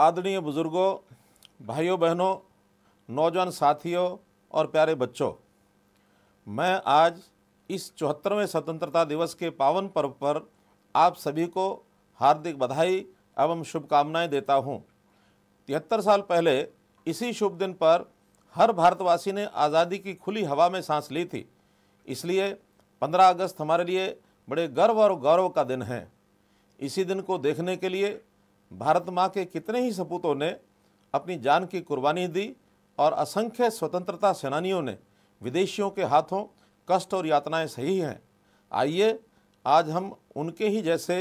आदरणीय बुज़ुर्गों भाइयों बहनों नौजवान साथियों और प्यारे बच्चों मैं आज इस चौहत्तरवें स्वतंत्रता दिवस के पावन पर्व पर आप सभी को हार्दिक बधाई एवं शुभकामनाएं देता हूं। तिहत्तर साल पहले इसी शुभ दिन पर हर भारतवासी ने आज़ादी की खुली हवा में सांस ली थी इसलिए 15 अगस्त हमारे लिए बड़े गर्व और गौरव का दिन है इसी दिन को देखने के लिए भारत माँ के कितने ही सपूतों ने अपनी जान की कुर्बानी दी और असंख्य स्वतंत्रता सेनानियों ने विदेशियों के हाथों कष्ट और यातनाएं सही हैं आइए आज हम उनके ही जैसे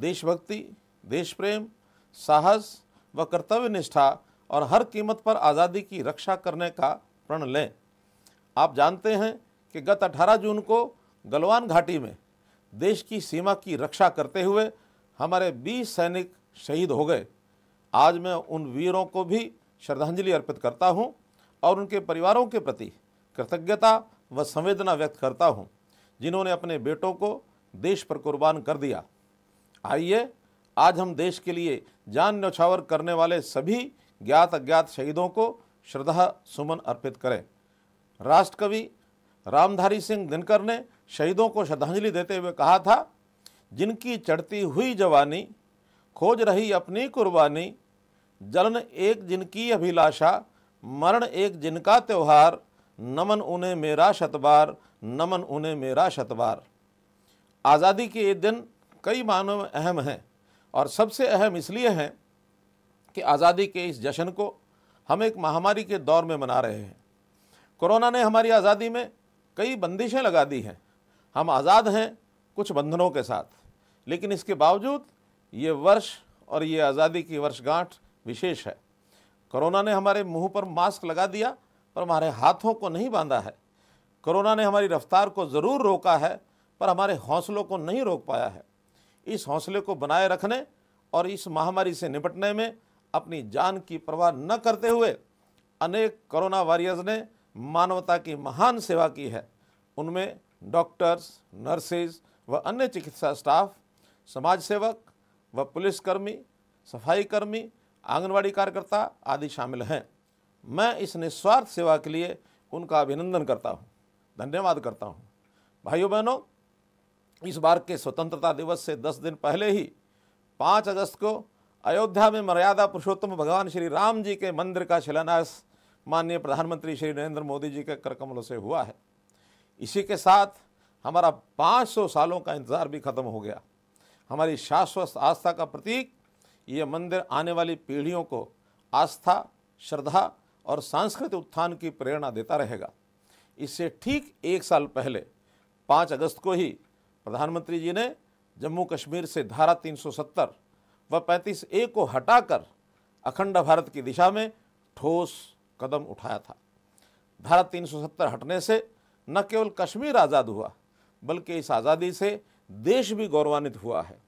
देशभक्ति देश प्रेम साहस व कर्तव्य निष्ठा और हर कीमत पर आज़ादी की रक्षा करने का प्रण लें आप जानते हैं कि गत 18 जून को गलवान घाटी में देश की सीमा की रक्षा करते हुए हमारे 20 सैनिक शहीद हो गए आज मैं उन वीरों को भी श्रद्धांजलि अर्पित करता हूँ और उनके परिवारों के प्रति कृतज्ञता व संवेदना व्यक्त करता हूँ जिन्होंने अपने बेटों को देश पर कुर्बान कर दिया आइए आज हम देश के लिए जान न्यौछावर करने वाले सभी ज्ञात अज्ञात शहीदों को श्रद्धा सुमन अर्पित करें राष्ट्रकवि रामधारी सिंह दिनकर ने शहीदों को श्रद्धांजलि देते हुए कहा था जिनकी चढ़ती हुई जवानी खोज रही अपनी कुर्बानी जलन एक जिनकी अभिलाषा मरण एक जिनका त्यौहार नमन उन्हें मेरा शतबार नमन उन्हें मेरा शतबार आज़ादी के ये दिन कई मानों में अहम हैं और सबसे अहम इसलिए हैं कि आज़ादी के इस जश्न को हम एक महामारी के दौर में मना रहे हैं कोरोना ने हमारी आज़ादी में कई बंदिशें लगा दी हैं हम आज़ाद हैं कुछ बंधनों के साथ लेकिन इसके बावजूद ये वर्ष और ये आज़ादी की वर्षगांठ विशेष है कोरोना ने हमारे मुंह पर मास्क लगा दिया पर हमारे हाथों को नहीं बांधा है कोरोना ने हमारी रफ्तार को ज़रूर रोका है पर हमारे हौसलों को नहीं रोक पाया है इस हौसले को बनाए रखने और इस महामारी से निपटने में अपनी जान की परवाह न करते हुए अनेक कोरोना वॉरियर्स ने मानवता की महान सेवा की है उनमें डॉक्टर्स नर्सेज व अन्य चिकित्सा स्टाफ समाज सेवक व पुलिसकर्मी सफाईकर्मी आंगनवाड़ी कार्यकर्ता आदि शामिल हैं मैं इस निस्वार्थ सेवा के लिए उनका अभिनंदन करता हूँ धन्यवाद करता हूँ भाइयों बहनों इस बार के स्वतंत्रता दिवस से दस दिन पहले ही पाँच अगस्त को अयोध्या में मर्यादा पुरुषोत्तम भगवान श्री राम जी के मंदिर का शिलान्यास माननीय प्रधानमंत्री श्री नरेंद्र मोदी जी के कर कमलों से हुआ है इसी के साथ हमारा 500 सालों का इंतज़ार भी खत्म हो गया हमारी शाश्वत आस्था का प्रतीक ये मंदिर आने वाली पीढ़ियों को आस्था श्रद्धा और सांस्कृतिक उत्थान की प्रेरणा देता रहेगा इससे ठीक एक साल पहले पाँच अगस्त को ही प्रधानमंत्री जी ने जम्मू कश्मीर से धारा 370 व 35 ए को हटाकर अखंड भारत की दिशा में ठोस कदम उठाया था धारा 370 हटने से न केवल कश्मीर आज़ाद हुआ बल्कि इस आज़ादी से देश भी गौरवान्वित हुआ है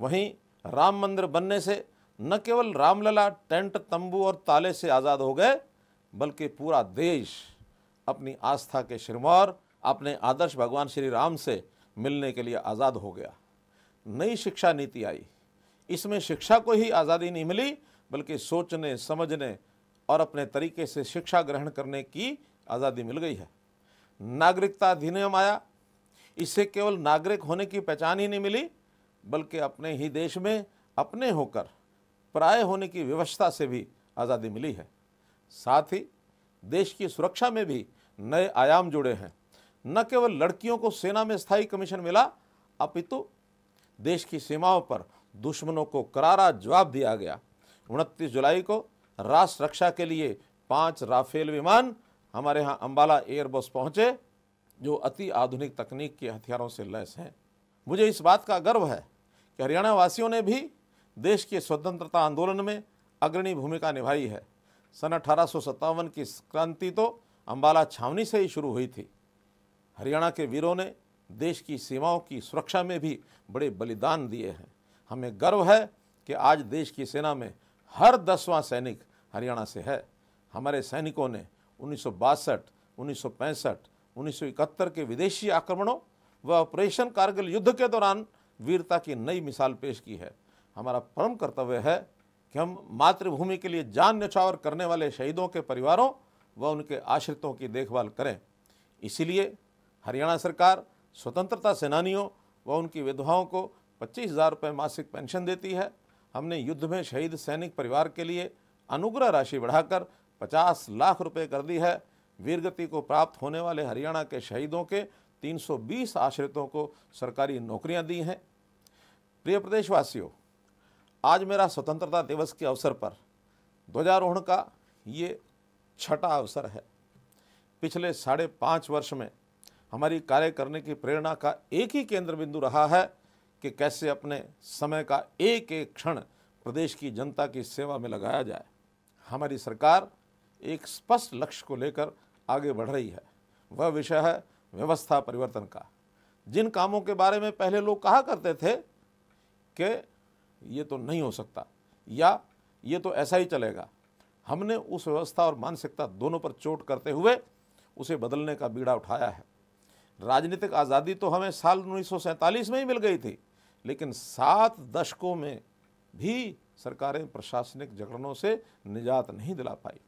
वहीं राम मंदिर बनने से न केवल रामलला टेंट तंबू और ताले से आज़ाद हो गए बल्कि पूरा देश अपनी आस्था के शिरमौर अपने आदर्श भगवान श्री राम से मिलने के लिए आज़ाद हो गया नई शिक्षा नीति आई इसमें शिक्षा को ही आज़ादी नहीं मिली बल्कि सोचने समझने और अपने तरीके से शिक्षा ग्रहण करने की आज़ादी मिल गई है नागरिकता अधिनियम आया इससे केवल नागरिक होने की पहचान ही नहीं मिली बल्कि अपने ही देश में अपने होकर प्राय होने की व्यवस्था से भी आज़ादी मिली है साथ ही देश की सुरक्षा में भी नए आयाम जुड़े हैं न केवल लड़कियों को सेना में स्थायी कमीशन मिला अपितु देश की सीमाओं पर दुश्मनों को करारा जवाब दिया गया उनतीस जुलाई को राष्ट्र रक्षा के लिए पांच राफेल विमान हमारे यहाँ अम्बाला एयरबस पहुँचे जो अति आधुनिक तकनीक के हथियारों से लैस हैं मुझे इस बात का गर्व है कि हरियाणा वासियों ने भी देश के स्वतंत्रता आंदोलन में अग्रणी भूमिका निभाई है सन अठारह की क्रांति तो अम्बाला छावनी से ही शुरू हुई थी हरियाणा के वीरों ने देश की सीमाओं की सुरक्षा में भी बड़े बलिदान दिए हैं हमें गर्व है कि आज देश की सेना में हर दसवां सैनिक हरियाणा से है हमारे सैनिकों ने उन्नीस सौ बासठ उन्नीस सौ पैंसठ 1971 के विदेशी आक्रमणों व ऑपरेशन कारगिल युद्ध के दौरान वीरता की नई मिसाल पेश की है हमारा परम कर्तव्य है कि हम मातृभूमि के लिए जान न्यौछावर करने वाले शहीदों के परिवारों व उनके आश्रितों की देखभाल करें इसीलिए हरियाणा सरकार स्वतंत्रता सेनानियों व उनकी विधवाओं को पच्चीस हज़ार रुपये मासिक पेंशन देती है हमने युद्ध में शहीद सैनिक परिवार के लिए अनुग्रह राशि बढ़ाकर पचास लाख रुपए कर दी है वीरगति को प्राप्त होने वाले हरियाणा के शहीदों के 320 आश्रितों को सरकारी नौकरियां दी हैं प्रिय प्रदेशवासियों आज मेरा स्वतंत्रता दिवस के अवसर पर ध्वजारोहण का ये छठा अवसर है पिछले साढ़े पाँच वर्ष में हमारी कार्य करने की प्रेरणा का एक ही केंद्र बिंदु रहा है कि कैसे अपने समय का एक एक क्षण प्रदेश की जनता की सेवा में लगाया जाए हमारी सरकार एक स्पष्ट लक्ष्य को लेकर आगे बढ़ रही है वह विषय है व्यवस्था परिवर्तन का जिन कामों के बारे में पहले लोग कहा करते थे कि ये तो नहीं हो सकता या ये तो ऐसा ही चलेगा हमने उस व्यवस्था और मानसिकता दोनों पर चोट करते हुए उसे बदलने का बीड़ा उठाया है राजनीतिक आज़ादी तो हमें साल उन्नीस में ही मिल गई थी लेकिन सात दशकों में भी सरकारें प्रशासनिक झगड़ों से निजात नहीं दिला पाई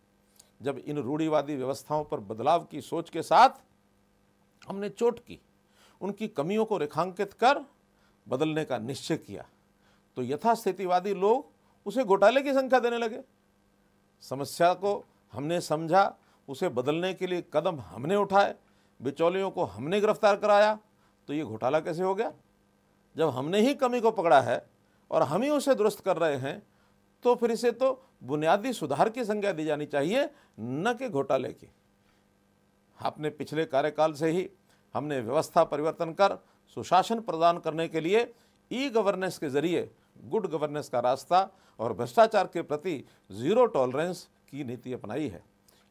जब इन रूढ़ीवादी व्यवस्थाओं पर बदलाव की सोच के साथ हमने चोट की उनकी कमियों को रेखांकित कर बदलने का निश्चय किया तो यथास्थितिवादी लोग उसे घोटाले की संख्या देने लगे समस्या को हमने समझा उसे बदलने के लिए कदम हमने उठाए बिचौलियों को हमने गिरफ्तार कराया तो ये घोटाला कैसे हो गया जब हमने ही कमी को पकड़ा है और हम ही उसे दुरुस्त कर रहे हैं तो फिर इसे तो बुनियादी सुधार की संज्ञा दी जानी चाहिए न कि घोटाले की आपने पिछले कार्यकाल से ही हमने व्यवस्था परिवर्तन कर सुशासन प्रदान करने के लिए ई गवर्नेंस के जरिए गुड गवर्नेंस का रास्ता और भ्रष्टाचार के प्रति जीरो टॉलरेंस की नीति अपनाई है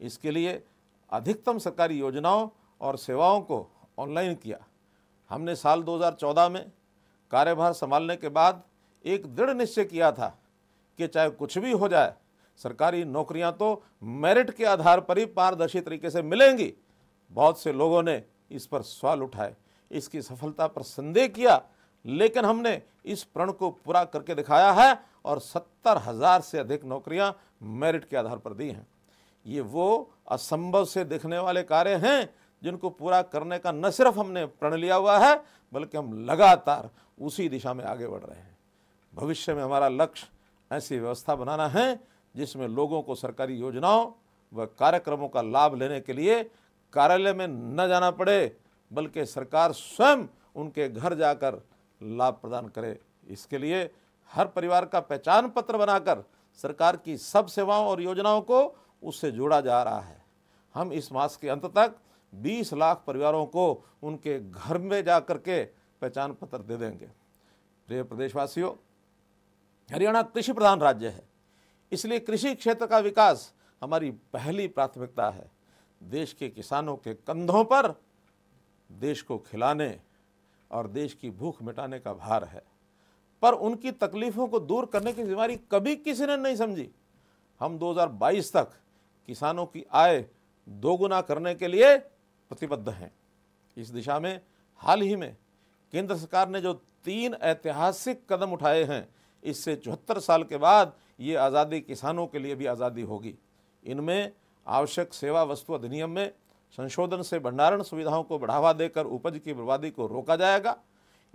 इसके लिए अधिकतम सरकारी योजनाओं और सेवाओं को ऑनलाइन किया हमने साल 2014 में कार्यभार संभालने के बाद एक दृढ़ निश्चय किया था कि चाहे कुछ भी हो जाए सरकारी नौकरियां तो मेरिट के आधार पर ही पारदर्शी तरीके से मिलेंगी बहुत से लोगों ने इस पर सवाल उठाए इसकी सफलता पर संदेह किया लेकिन हमने इस प्रण को पूरा करके दिखाया है और सत्तर हज़ार से अधिक नौकरियां मेरिट के आधार पर दी हैं ये वो असंभव से दिखने वाले कार्य हैं जिनको पूरा करने का न सिर्फ हमने प्रण लिया हुआ है बल्कि हम लगातार उसी दिशा में आगे बढ़ रहे हैं भविष्य में हमारा लक्ष्य ऐसी व्यवस्था बनाना है जिसमें लोगों को सरकारी योजनाओं व कार्यक्रमों का लाभ लेने के लिए कार्यालय में न जाना पड़े बल्कि सरकार स्वयं उनके घर जाकर लाभ प्रदान करे इसके लिए हर परिवार का पहचान पत्र बनाकर सरकार की सब सेवाओं और योजनाओं को उससे जोड़ा जा रहा है हम इस मास के अंत तक 20 लाख परिवारों को उनके घर में जा कर के पहचान पत्र दे देंगे प्रिय प्रदेशवासियों हरियाणा कृषि प्रधान राज्य है इसलिए कृषि क्षेत्र का विकास हमारी पहली प्राथमिकता है देश के किसानों के कंधों पर देश को खिलाने और देश की भूख मिटाने का भार है पर उनकी तकलीफ़ों को दूर करने की जिम्मेवारी कभी किसी ने नहीं समझी हम 2022 तक किसानों की आय दोगुना करने के लिए प्रतिबद्ध हैं इस दिशा में हाल ही में केंद्र सरकार ने जो तीन ऐतिहासिक कदम उठाए हैं इससे चौहत्तर साल के बाद ये आज़ादी किसानों के लिए भी आज़ादी होगी इनमें आवश्यक सेवा वस्तु अधिनियम में संशोधन से भंडारण सुविधाओं को बढ़ावा देकर उपज की बर्बादी को रोका जाएगा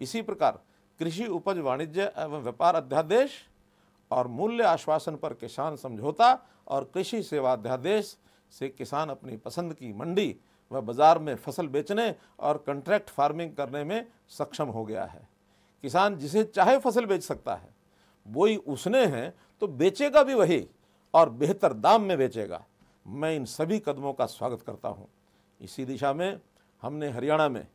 इसी प्रकार कृषि उपज वाणिज्य एवं व्यापार अध्यादेश और मूल्य आश्वासन पर किसान समझौता और कृषि सेवा अध्यादेश से किसान अपनी पसंद की मंडी व बाज़ार में फसल बेचने और कंट्रैक्ट फार्मिंग करने में सक्षम हो गया है किसान जिसे चाहे फसल बेच सकता है वही उसने हैं तो बेचेगा भी वही और बेहतर दाम में बेचेगा मैं इन सभी कदमों का स्वागत करता हूँ इसी दिशा में हमने हरियाणा में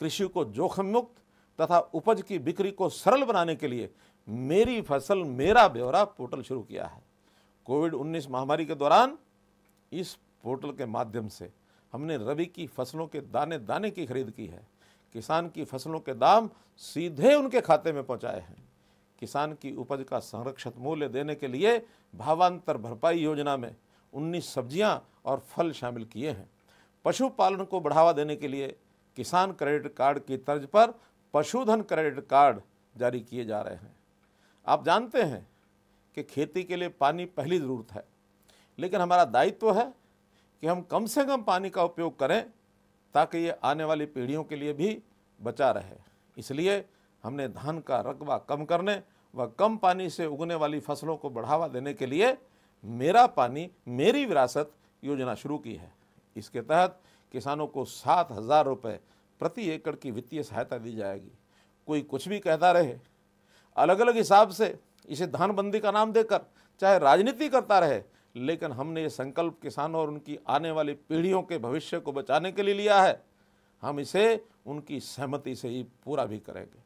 कृषि को जोखिम मुक्त तथा उपज की बिक्री को सरल बनाने के लिए मेरी फसल मेरा ब्यौरा पोर्टल शुरू किया है कोविड 19 महामारी के दौरान इस पोर्टल के माध्यम से हमने रबी की फसलों के दाने दाने की खरीद की है किसान की फसलों के दाम सीधे उनके खाते में पहुँचाए हैं किसान की उपज का संरक्षित मूल्य देने के लिए भावांतर भरपाई योजना में उन्नीस सब्जियां और फल शामिल किए हैं पशुपालन को बढ़ावा देने के लिए किसान क्रेडिट कार्ड की तर्ज पर पशुधन क्रेडिट कार्ड जारी किए जा रहे हैं आप जानते हैं कि खेती के लिए पानी पहली ज़रूरत है लेकिन हमारा दायित्व तो है कि हम कम से कम पानी का उपयोग करें ताकि ये आने वाली पीढ़ियों के लिए भी बचा रहे इसलिए हमने धान का रकबा कम करने व कम पानी से उगने वाली फसलों को बढ़ावा देने के लिए मेरा पानी मेरी विरासत योजना शुरू की है इसके तहत किसानों को सात हज़ार रुपये प्रति एकड़ की वित्तीय सहायता दी जाएगी कोई कुछ भी कहता रहे अलग अलग हिसाब से इसे धानबंदी का नाम देकर चाहे राजनीति करता रहे लेकिन हमने ये संकल्प किसानों और उनकी आने वाली पीढ़ियों के भविष्य को बचाने के लिए लिया है हम इसे उनकी सहमति से ही पूरा भी करेंगे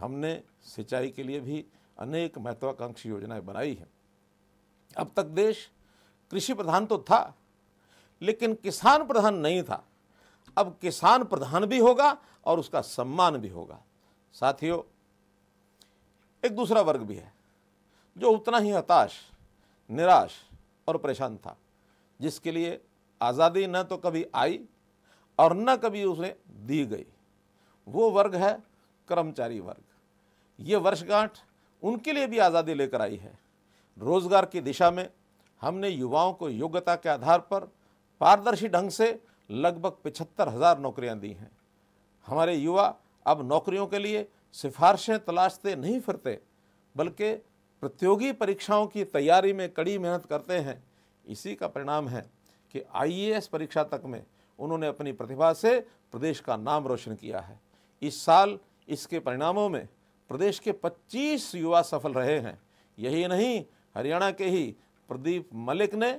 हमने सिंचाई के लिए भी अनेक महत्वाकांक्षी योजनाएं बनाई हैं अब तक देश कृषि प्रधान तो था लेकिन किसान प्रधान नहीं था अब किसान प्रधान भी होगा और उसका सम्मान भी होगा साथियों एक दूसरा वर्ग भी है जो उतना ही हताश निराश और परेशान था जिसके लिए आज़ादी न तो कभी आई और न कभी उसे दी गई वो वर्ग है कर्मचारी वर्ग ये वर्षगांठ उनके लिए भी आज़ादी लेकर आई है रोज़गार की दिशा में हमने युवाओं को योग्यता के आधार पर पारदर्शी ढंग से लगभग पिछहत्तर हज़ार नौकरियाँ दी हैं हमारे युवा अब नौकरियों के लिए सिफारशें तलाशते नहीं फिरते बल्कि प्रतियोगी परीक्षाओं की तैयारी में कड़ी मेहनत करते हैं इसी का परिणाम है कि आईएएस परीक्षा तक में उन्होंने अपनी प्रतिभा से प्रदेश का नाम रोशन किया है इस साल इसके परिणामों में प्रदेश के 25 युवा सफल रहे हैं यही नहीं हरियाणा के ही प्रदीप मलिक ने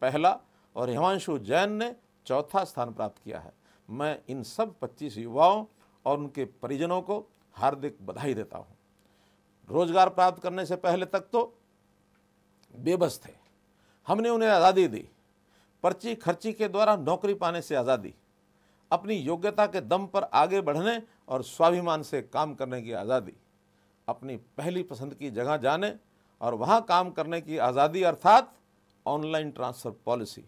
पहला और हिमांशु जैन ने चौथा स्थान प्राप्त किया है मैं इन सब 25 युवाओं और उनके परिजनों को हार्दिक बधाई देता हूँ रोजगार प्राप्त करने से पहले तक तो बेबस थे हमने उन्हें आज़ादी दी पर्ची खर्ची के द्वारा नौकरी पाने से आज़ादी अपनी योग्यता के दम पर आगे बढ़ने और स्वाभिमान से काम करने की आज़ादी अपनी पहली पसंद की जगह जाने और वहाँ काम करने की आज़ादी अर्थात ऑनलाइन ट्रांसफ़र पॉलिसी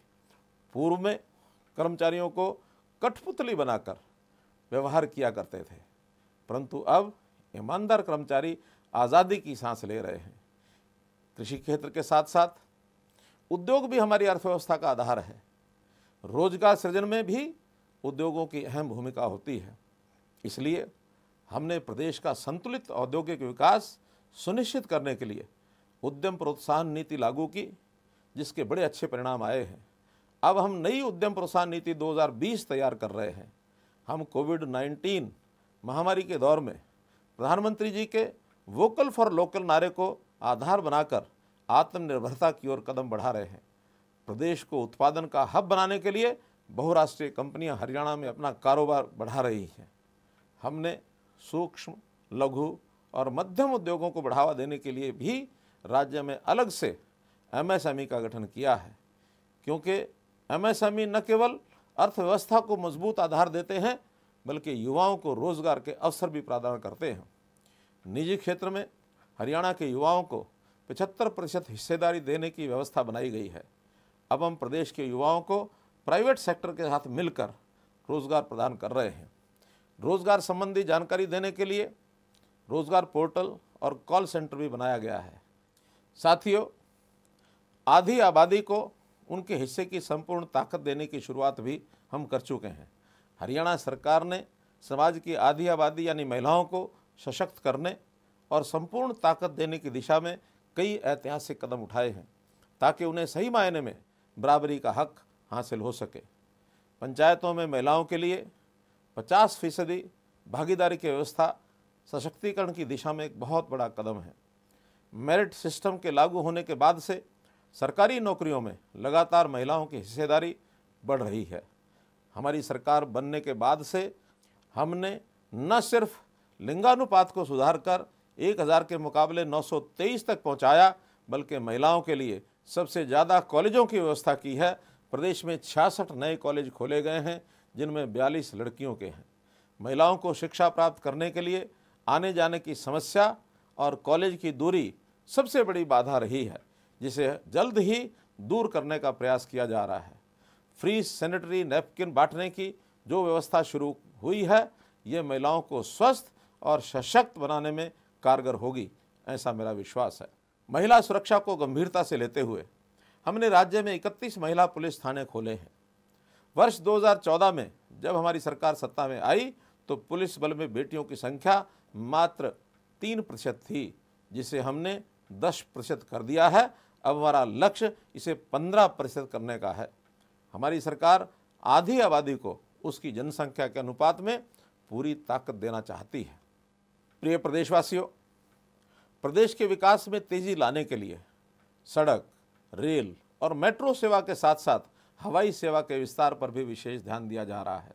पूर्व में कर्मचारियों को कठपुतली बनाकर व्यवहार किया करते थे परंतु अब ईमानदार कर्मचारी आज़ादी की सांस ले रहे हैं कृषि क्षेत्र के साथ साथ उद्योग भी हमारी अर्थव्यवस्था का आधार है रोजगार सृजन में भी उद्योगों की अहम भूमिका होती है इसलिए हमने प्रदेश का संतुलित औद्योगिक विकास सुनिश्चित करने के लिए उद्यम प्रोत्साहन नीति लागू की जिसके बड़े अच्छे परिणाम आए हैं अब हम नई उद्यम प्रोत्साहन नीति 2020 तैयार कर रहे हैं हम कोविड 19 महामारी के दौर में प्रधानमंत्री जी के वोकल फॉर लोकल नारे को आधार बनाकर आत्मनिर्भरता की ओर कदम बढ़ा रहे हैं प्रदेश को उत्पादन का हब बनाने के लिए बहुराष्ट्रीय कंपनियां हरियाणा में अपना कारोबार बढ़ा रही हैं हमने सूक्ष्म लघु और मध्यम उद्योगों को बढ़ावा देने के लिए भी राज्य में अलग से एमएसएमई का गठन किया है क्योंकि एमएसएमई न केवल अर्थव्यवस्था को मजबूत आधार देते हैं बल्कि युवाओं को रोजगार के अवसर भी प्रदान करते हैं निजी क्षेत्र में हरियाणा के युवाओं को पचहत्तर प्रतिशत हिस्सेदारी देने की व्यवस्था बनाई गई है अब हम प्रदेश के युवाओं को प्राइवेट सेक्टर के साथ मिलकर रोजगार प्रदान कर रहे हैं रोजगार संबंधी जानकारी देने के लिए रोजगार पोर्टल और कॉल सेंटर भी बनाया गया है साथियों आधी आबादी को उनके हिस्से की संपूर्ण ताकत देने की शुरुआत भी हम कर चुके हैं हरियाणा सरकार ने समाज की आधी आबादी यानी महिलाओं को सशक्त करने और संपूर्ण ताकत देने की दिशा में कई ऐतिहासिक कदम उठाए हैं ताकि उन्हें सही मायने में बराबरी का हक हासिल हो सके पंचायतों में महिलाओं के लिए पचास फीसदी भागीदारी की व्यवस्था सशक्तिकरण की दिशा में एक बहुत बड़ा कदम है मेरिट सिस्टम के लागू होने के बाद से सरकारी नौकरियों में लगातार महिलाओं की हिस्सेदारी बढ़ रही है हमारी सरकार बनने के बाद से हमने न सिर्फ लिंगानुपात को सुधारकर 1000 के मुकाबले 923 तक पहुंचाया बल्कि महिलाओं के लिए सबसे ज़्यादा कॉलेजों की व्यवस्था की है प्रदेश में छियासठ नए कॉलेज खोले गए हैं जिनमें बयालीस लड़कियों के हैं महिलाओं को शिक्षा प्राप्त करने के लिए आने जाने की समस्या और कॉलेज की दूरी सबसे बड़ी बाधा रही है जिसे जल्द ही दूर करने का प्रयास किया जा रहा है फ्री सैनिटरी नैपकिन बांटने की जो व्यवस्था शुरू हुई है ये महिलाओं को स्वस्थ और सशक्त बनाने में कारगर होगी ऐसा मेरा विश्वास है महिला सुरक्षा को गंभीरता से लेते हुए हमने राज्य में 31 महिला पुलिस थाने खोले हैं वर्ष 2014 में जब हमारी सरकार सत्ता में आई तो पुलिस बल में बेटियों की संख्या मात्र तीन प्रतिशत थी जिसे हमने दस प्रतिशत कर दिया है अब हमारा लक्ष्य इसे पंद्रह प्रतिशत करने का है हमारी सरकार आधी आबादी को उसकी जनसंख्या के अनुपात में पूरी ताकत देना चाहती है प्रिय प्रदेशवासियों प्रदेश के विकास में तेजी लाने के लिए सड़क रेल और मेट्रो सेवा के साथ साथ हवाई सेवा के विस्तार पर भी विशेष ध्यान दिया जा रहा है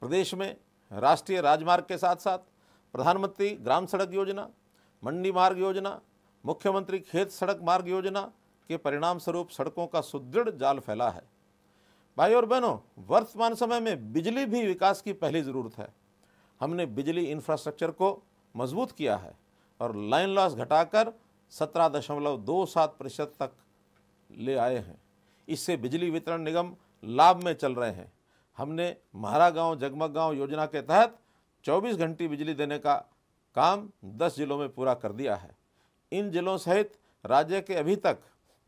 प्रदेश में राष्ट्रीय राजमार्ग के साथ साथ प्रधानमंत्री ग्राम सड़क योजना मंडी मार्ग योजना मुख्यमंत्री खेत सड़क मार्ग योजना के परिणाम स्वरूप सड़कों का सुदृढ़ जाल फैला है भाई और बहनों वर्तमान समय में बिजली भी विकास की पहली ज़रूरत है हमने बिजली इंफ्रास्ट्रक्चर को मजबूत किया है और लाइन लॉस घटाकर सत्रह दशमलव दो सात प्रतिशत तक ले आए हैं इससे बिजली वितरण निगम लाभ में चल रहे हैं हमने महारा गांव जगमग गांव योजना के तहत 24 घंटे बिजली देने का काम 10 जिलों में पूरा कर दिया है इन जिलों सहित राज्य के अभी तक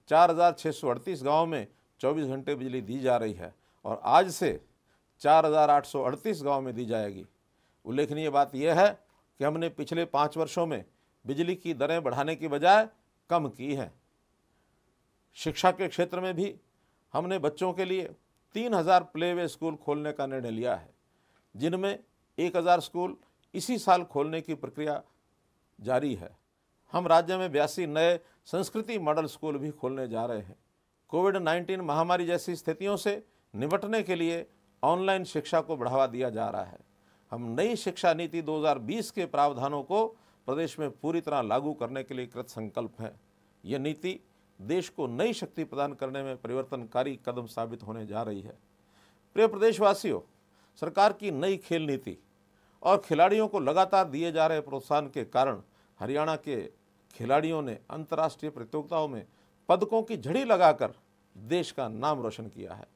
चार हज़ार में 24 घंटे बिजली दी जा रही है और आज से चार हज़ार में दी जाएगी उल्लेखनीय बात यह है कि हमने पिछले पाँच वर्षों में बिजली की दरें बढ़ाने की बजाय कम की हैं शिक्षा के क्षेत्र में भी हमने बच्चों के लिए तीन हज़ार प्ले वे स्कूल खोलने का निर्णय लिया है जिनमें एक हज़ार स्कूल इसी साल खोलने की प्रक्रिया जारी है हम राज्य में बयासी नए संस्कृति मॉडल स्कूल भी खोलने जा रहे हैं कोविड नाइन्टीन महामारी जैसी स्थितियों से निपटने के लिए ऑनलाइन शिक्षा को बढ़ावा दिया जा रहा है हम नई शिक्षा नीति 2020 के प्रावधानों को प्रदेश में पूरी तरह लागू करने के लिए कृत संकल्प हैं यह नीति देश को नई शक्ति प्रदान करने में परिवर्तनकारी कदम साबित होने जा रही है प्रिय प्रदेशवासियों सरकार की नई खेल नीति और खिलाड़ियों को लगातार दिए जा रहे प्रोत्साहन के कारण हरियाणा के खिलाड़ियों ने अंतर्राष्ट्रीय प्रतियोगिताओं में पदकों की झड़ी लगाकर देश का नाम रोशन किया है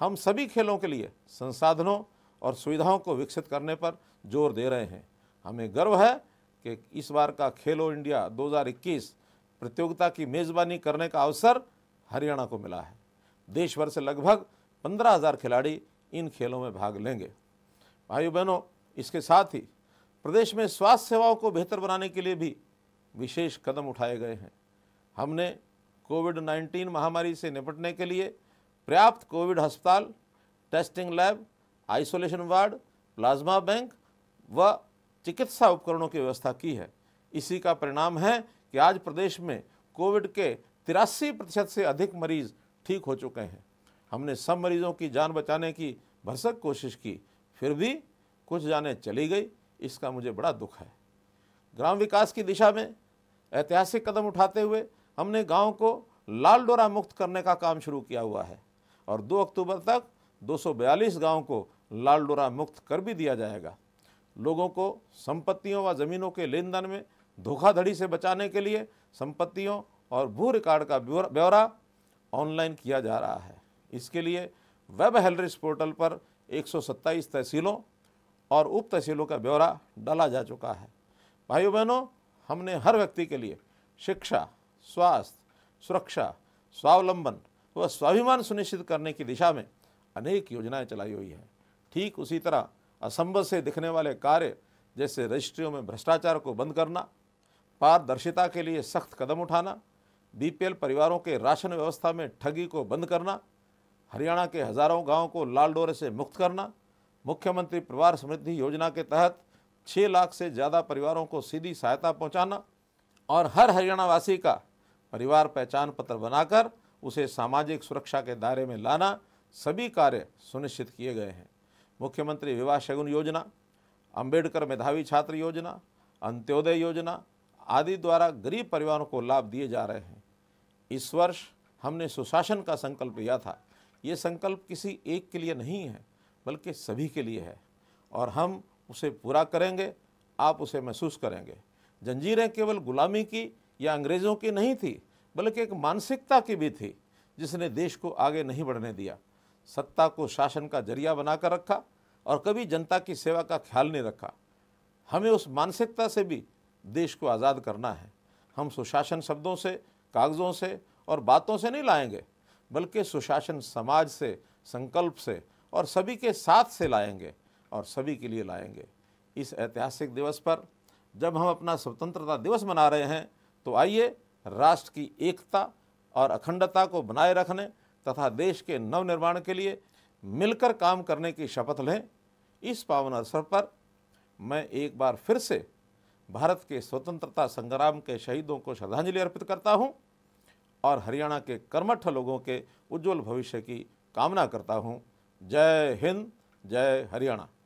हम सभी खेलों के लिए संसाधनों और सुविधाओं को विकसित करने पर जोर दे रहे हैं हमें गर्व है कि इस बार का खेलो इंडिया प्रतियोगिता की मेज़बानी करने का अवसर हरियाणा को मिला है देश भर से लगभग पंद्रह हज़ार खिलाड़ी इन खेलों में भाग लेंगे भाइयों बहनों इसके साथ ही प्रदेश में स्वास्थ्य सेवाओं को बेहतर बनाने के लिए भी विशेष कदम उठाए गए हैं हमने कोविड 19 महामारी से निपटने के लिए पर्याप्त कोविड अस्पताल testing lab isolation ward plasma bank व चिकित्सा उपकरणों की व्यवस्था की है इसी का परिणाम है कि आज प्रदेश में कोविड के तिरासी प्रतिशत से अधिक मरीज ठीक हो चुके हैं हमने सब मरीजों की जान बचाने की भरसक कोशिश की फिर भी कुछ जाने चली गई इसका मुझे बड़ा दुख है ग्राम विकास की दिशा में ऐतिहासिक कदम उठाते हुए हमने गांव को लाल डोरा मुक्त करने का काम शुरू किया हुआ है और 2 अक्टूबर तक 242 गांव को लाल डोरा मुक्त कर भी दिया जाएगा लोगों को संपत्तियों व ज़मीनों के लेन देन में धोखाधड़ी से बचाने के लिए संपत्तियों और भू रिकॉर्ड का ब्यौरा ऑनलाइन किया जा रहा है इसके लिए वेब हेलरिस पोर्टल पर 127 तहसीलों और उप तहसीलों का ब्यौरा डाला जा चुका है भाइयों बहनों हमने हर व्यक्ति के लिए शिक्षा स्वास्थ्य सुरक्षा स्वावलंबन व स्वाभिमान सुनिश्चित करने की दिशा में अनेक योजनाएं चलाई हुई हैं ठीक उसी तरह असंभव से दिखने वाले कार्य जैसे रजिस्ट्रियों में भ्रष्टाचार को बंद करना पारदर्शिता के लिए सख्त कदम उठाना बीपीएल परिवारों के राशन व्यवस्था में ठगी को बंद करना हरियाणा के हज़ारों गांवों को लाल डोरे से मुक्त करना मुख्यमंत्री परिवार समृद्धि योजना के तहत छः लाख से ज़्यादा परिवारों को सीधी सहायता पहुंचाना और हर हरियाणावासी का परिवार पहचान पत्र बनाकर उसे सामाजिक सुरक्षा के दायरे में लाना सभी कार्य सुनिश्चित किए गए हैं मुख्यमंत्री विवाह शगुन योजना अंबेडकर मेधावी छात्र योजना अंत्योदय योजना आदि द्वारा गरीब परिवारों को लाभ दिए जा रहे हैं इस वर्ष हमने सुशासन का संकल्प लिया था ये संकल्प किसी एक के लिए नहीं है बल्कि सभी के लिए है और हम उसे पूरा करेंगे आप उसे महसूस करेंगे जंजीरें केवल गुलामी की या अंग्रेज़ों की नहीं थी बल्कि एक मानसिकता की भी थी जिसने देश को आगे नहीं बढ़ने दिया सत्ता को शासन का जरिया बनाकर रखा और कभी जनता की सेवा का ख्याल नहीं रखा हमें उस मानसिकता से भी देश को आज़ाद करना है हम सुशासन शब्दों से कागज़ों से और बातों से नहीं लाएंगे बल्कि सुशासन समाज से संकल्प से और सभी के साथ से लाएंगे और सभी के लिए लाएंगे इस ऐतिहासिक दिवस पर जब हम अपना स्वतंत्रता दिवस मना रहे हैं तो आइए राष्ट्र की एकता और अखंडता को बनाए रखने तथा देश के नवनिर्माण के लिए मिलकर काम करने की शपथ लें इस पावन अवसर पर मैं एक बार फिर से भारत के स्वतंत्रता संग्राम के शहीदों को श्रद्धांजलि अर्पित करता हूँ और हरियाणा के कर्मठ लोगों के उज्जवल भविष्य की कामना करता हूँ जय हिंद जय हरियाणा